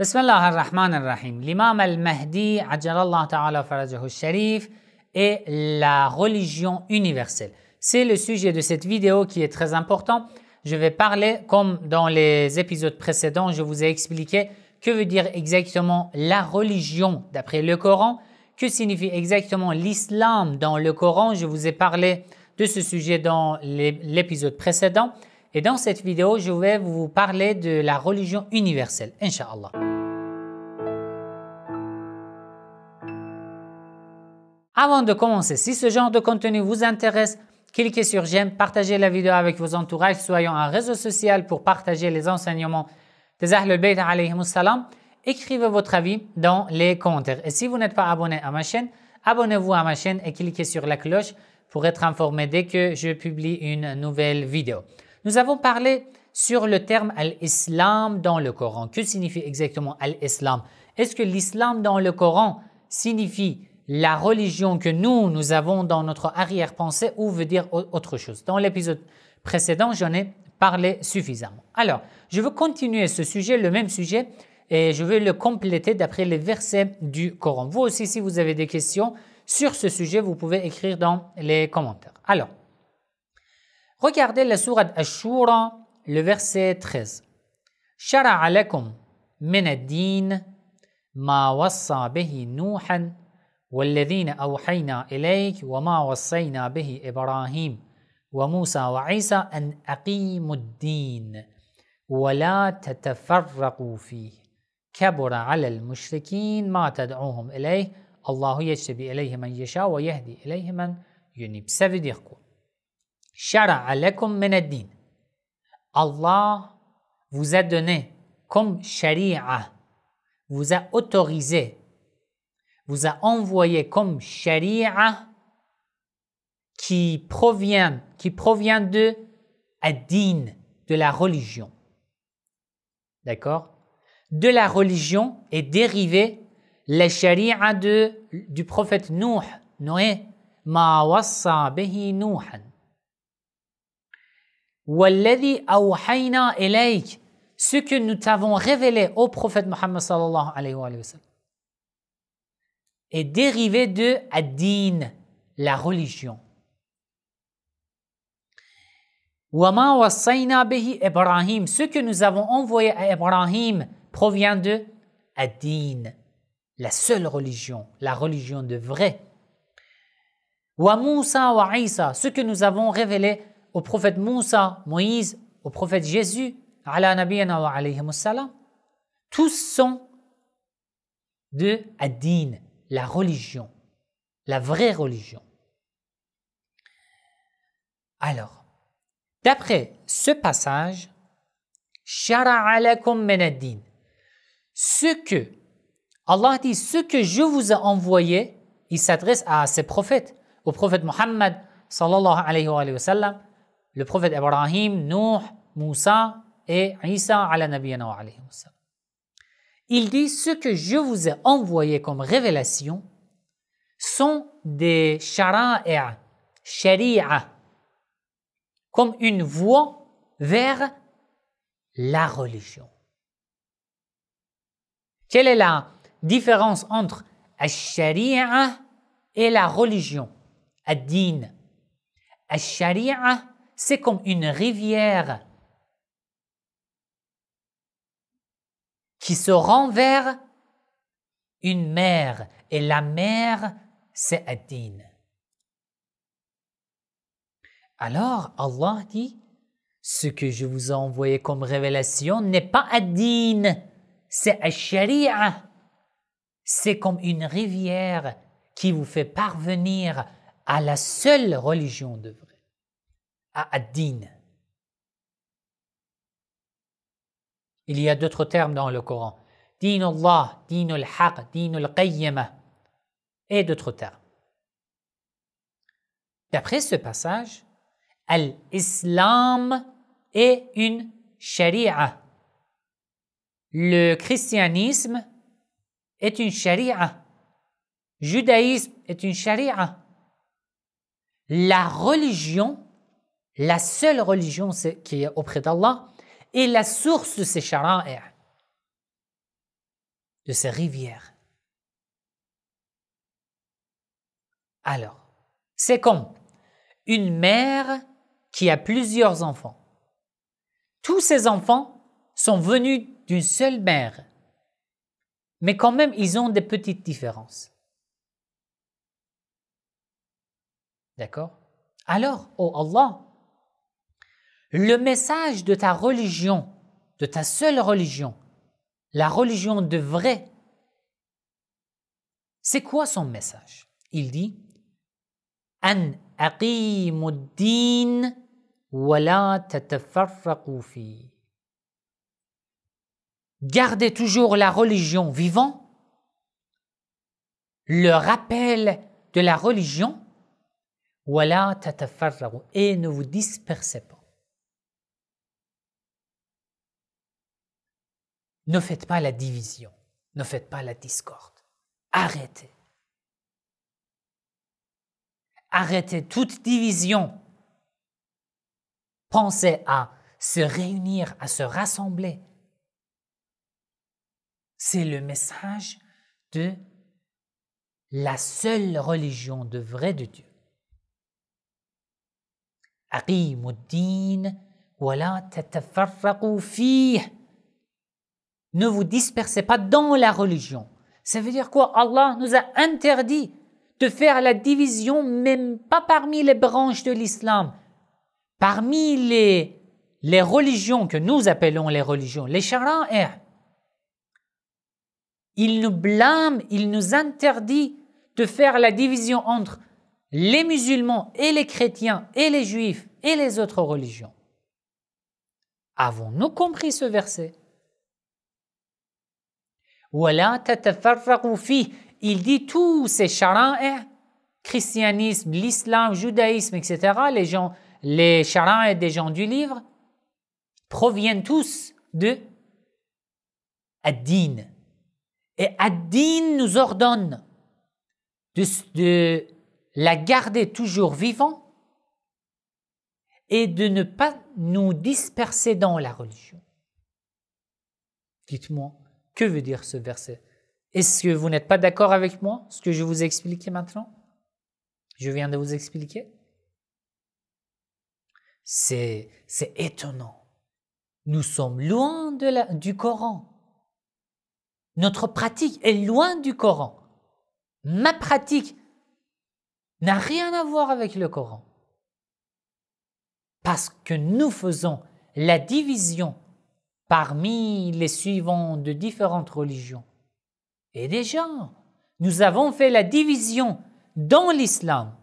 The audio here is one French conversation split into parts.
ar-Rahman ar-Rahim l'imam al-Mahdi عجل الله تعالى فرجه الشريف est la religion universelle. C'est le sujet de cette vidéo qui est très important. Je vais parler, comme dans les épisodes précédents, je vous ai expliqué que veut dire exactement la religion d'après le Coran, que signifie exactement l'islam dans le Coran. Je vous ai parlé de ce sujet dans l'épisode précédent. Et dans cette vidéo, je vais vous parler de la religion universelle, Inch'Allah. Avant de commencer, si ce genre de contenu vous intéresse, cliquez sur j'aime, partagez la vidéo avec vos entourages, soyons un réseau social pour partager les enseignements des Ahlul Bayt salam. Écrivez votre avis dans les commentaires. Et si vous n'êtes pas abonné à ma chaîne, abonnez-vous à ma chaîne et cliquez sur la cloche pour être informé dès que je publie une nouvelle vidéo. Nous avons parlé sur le terme al-islam dans le Coran. Que signifie exactement al-islam Est-ce que l'islam dans le Coran signifie la religion que nous, nous avons dans notre arrière-pensée ou veut dire autre chose. Dans l'épisode précédent, j'en ai parlé suffisamment. Alors, je veux continuer ce sujet, le même sujet, et je veux le compléter d'après les versets du Coran. Vous aussi, si vous avez des questions sur ce sujet, vous pouvez écrire dans les commentaires. Alors, regardez la sourate shura le verset 13. شرع لكم من din ma والذين أوحينا إليك وما وصينا به إبراهيم وموسى وعيسى أن أقيموا الدين ولا تتفرقوا فيه كبر على المشركين ما تدعوهم إليه الله يجتبي إليه من يشاء ويهدي إليه من ينيب سفيد يقول شرع لكم من الدين الله vous a donné comme sharia vous a autorisé vous a envoyé comme charia qui provient, qui provient de de la religion. D'accord De la religion est dérivée la charia de, du prophète Nuh, Noé. Ma wassa bihi Nuhan. Walladhi awhayna ilayk. Ce que nous t'avons révélé au prophète Muhammad sallallahu alayhi wa sallam est dérivé de ad la religion. Ibrahim, ce que nous avons envoyé à Ibrahim provient de ad la seule religion, la religion de vrai. Wa wa Isa, ce que nous avons révélé au prophète Moussa, Moïse, au prophète Jésus, ala wa Tous sont de ad la religion, la vraie religion. Alors, d'après ce passage, ce que, Allah dit, ce que je vous ai envoyé, il s'adresse à ses prophètes, au prophète Mohammed, le prophète Ibrahim, Nuh, Moussa et Isa, ala nabiyana wa alayhi wa sallam. Il dit ce que je vous ai envoyé comme révélation sont des shara'a, sharia, comme une voie vers la religion. Quelle est la différence entre al-sharia et la religion, ad-din Al-sharia, c'est comme une rivière qui se rend vers une mère Et la mer, c'est ad Alors, Allah dit, ce que je vous ai envoyé comme révélation n'est pas ad c'est al sharia C'est comme une rivière qui vous fait parvenir à la seule religion de vrai, à ad Il y a d'autres termes dans le Coran. Din Allah, Dîn al-haq, Dîn al et d'autres termes. D'après ce passage, l'islam est une sharia. Le christianisme est une sharia. Judaïsme est une charia. La religion, la seule religion qui est auprès d'Allah, et la source de ces est de ces rivières. Alors, c'est comme une mère qui a plusieurs enfants. Tous ces enfants sont venus d'une seule mère, mais quand même, ils ont des petites différences. D'accord Alors, oh Allah, le message de ta religion, de ta seule religion, la religion de vrai, c'est quoi son message Il dit An la Gardez toujours la religion vivante, le rappel de la religion, wa la et ne vous dispersez pas. Ne faites pas la division, ne faites pas la discorde. Arrêtez. Arrêtez toute division. Pensez à se réunir, à se rassembler. C'est le message de la seule religion de vrai de Dieu. wa ne vous dispersez pas dans la religion. Ça veut dire quoi Allah nous a interdit de faire la division même pas parmi les branches de l'islam. Parmi les, les religions que nous appelons les religions, les chara'ir, il nous blâme, il nous interdit de faire la division entre les musulmans et les chrétiens et les juifs et les autres religions. Avons-nous compris ce verset il dit tous ces chara'é, christianisme l'islam judaïsme etc les gens les des gens du livre proviennent tous de ad-din et ad-din nous ordonne de, de la garder toujours vivant et de ne pas nous disperser dans la religion. Dites-moi, que veut dire ce verset Est-ce que vous n'êtes pas d'accord avec moi, ce que je vous ai expliqué maintenant Je viens de vous expliquer C'est étonnant. Nous sommes loin de la, du Coran. Notre pratique est loin du Coran. Ma pratique n'a rien à voir avec le Coran. Parce que nous faisons la division parmi les suivants de différentes religions. Et déjà, nous avons fait la division dans l'islam.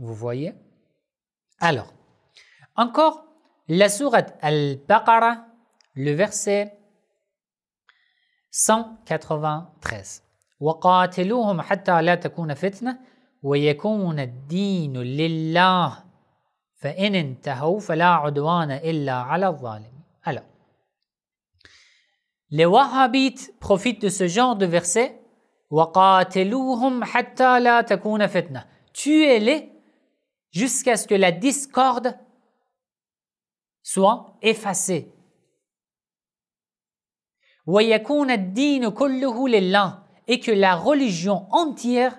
Vous voyez Alors, encore la sourate Al-Baqarah, le verset 193. la fitna فإن انتهوا فلا عدوان إلا على الظالم. Alors, les Wahhabites profitent de ce genre de verset. وَقَاتِلُوهُمْ حَتَّى لَا تَكُونَ فِتْنَةً Tuez-les jusqu'à ce que la discorde soit effacée. وَيَكُونَ الدِّينُ كُلُّهُ لِلَّهِ Et que la religion entière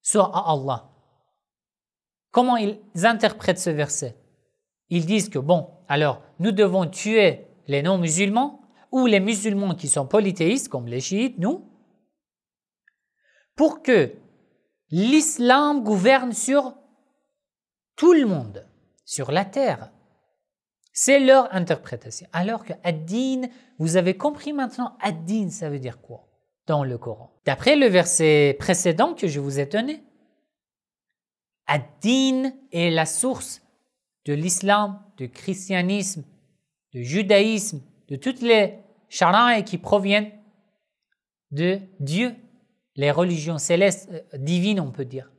soit à Allah comment ils interprètent ce verset Ils disent que, bon, alors nous devons tuer les non-musulmans ou les musulmans qui sont polythéistes, comme les chiites, nous, pour que l'islam gouverne sur tout le monde, sur la terre. C'est leur interprétation. Alors que ad-din, vous avez compris maintenant, ad-din, ça veut dire quoi dans le Coran D'après le verset précédent que je vous ai donné, Ad-Din est la source de l'islam, du christianisme, du judaïsme, de toutes les charaïs qui proviennent de Dieu, les religions célestes, euh, divines, on peut dire.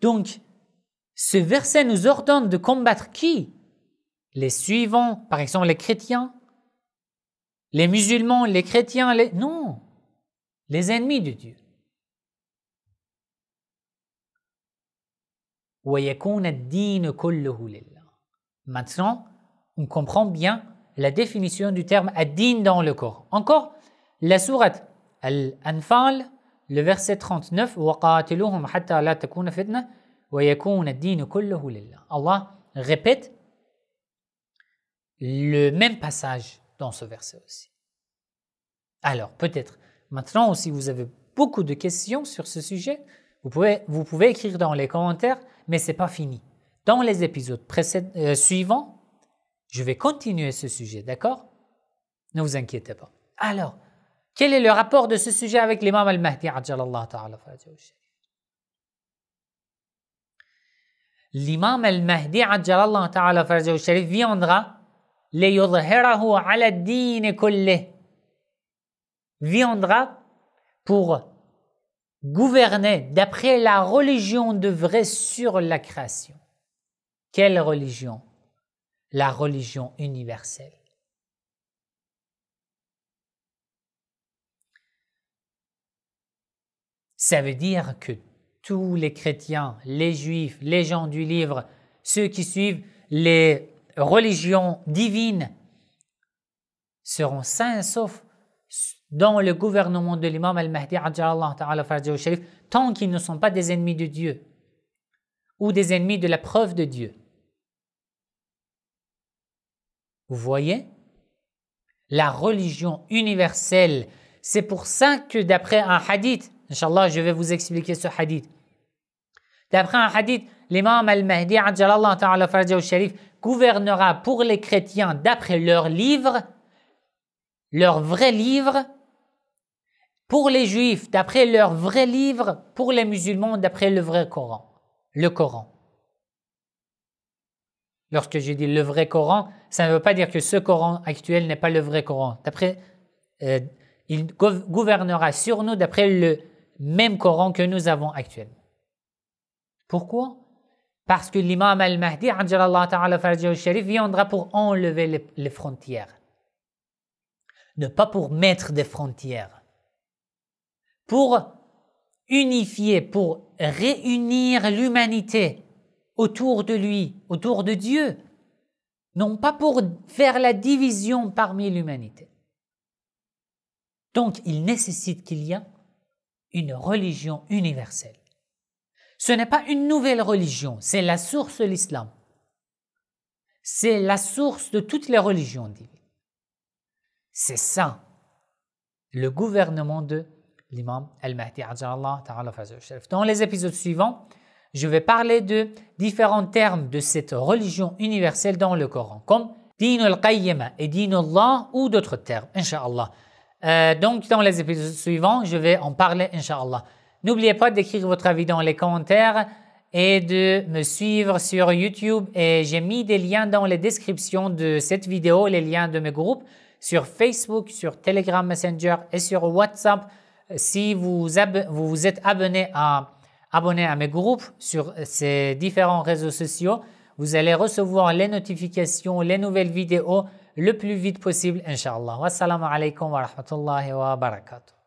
Donc, ce verset nous ordonne de combattre qui Les suivants, par exemple les chrétiens, les musulmans, les chrétiens, les... non, les ennemis de Dieu. Maintenant, on comprend bien la définition du terme ad-din dans le Coran. Encore, la sourate Al-Anfal, le verset 39, Allah répète le même passage dans ce verset aussi. Alors, peut-être, maintenant, si vous avez beaucoup de questions sur ce sujet, vous pouvez, vous pouvez écrire dans les commentaires mais ce n'est pas fini. Dans les épisodes euh, suivants, je vais continuer ce sujet, d'accord Ne vous inquiétez pas. Alors, quel est le rapport de ce sujet avec l'imam al-Mahdi L'imam al-Mahdi viendra viendra pour gouverner d'après la religion de vrai sur la création. Quelle religion La religion universelle. Ça veut dire que tous les chrétiens, les juifs, les gens du livre, ceux qui suivent les religions divines seront saints sauf dans le gouvernement de l'imam al-Mahdi, tant qu'ils ne sont pas des ennemis de Dieu ou des ennemis de la preuve de Dieu. Vous voyez La religion universelle. C'est pour ça que d'après un hadith, Inch'Allah, je vais vous expliquer ce hadith. D'après un hadith, l'imam al-Mahdi, Sharif, gouvernera pour les chrétiens d'après leur livre, leur vrai livre, pour les juifs d'après leur vrai livre, pour les musulmans d'après le vrai Coran. Le Coran. Lorsque je dis le vrai Coran, ça ne veut pas dire que ce Coran actuel n'est pas le vrai Coran. D'après, euh, il gouvernera sur nous d'après le même Coran que nous avons actuellement. Pourquoi Parce que l'imam al-Mahdi, sharif, viendra pour enlever les frontières. Ne pas pour mettre des frontières pour unifier, pour réunir l'humanité autour de lui, autour de Dieu, non pas pour faire la division parmi l'humanité. Donc il nécessite qu'il y ait une religion universelle. Ce n'est pas une nouvelle religion, c'est la source de l'islam. C'est la source de toutes les religions divines. C'est ça, le gouvernement de l'imam Al-Mahdi ta'ala Dans les épisodes suivants, je vais parler de différents termes de cette religion universelle dans le Coran, comme din al qayyimah et din Allah ou d'autres termes, Inch'Allah. Euh, donc, dans les épisodes suivants, je vais en parler, Inch'Allah. N'oubliez pas d'écrire votre avis dans les commentaires et de me suivre sur YouTube. Et j'ai mis des liens dans les descriptions de cette vidéo, les liens de mes groupes sur Facebook, sur Telegram Messenger et sur WhatsApp si vous vous, êtes abonné à, abonné à mes groupes sur ces différents réseaux sociaux, vous allez recevoir les notifications, les nouvelles vidéos le plus vite possible, Inch'Allah. Wassalamu alaikum wa rahmatullahi wa barakatuh.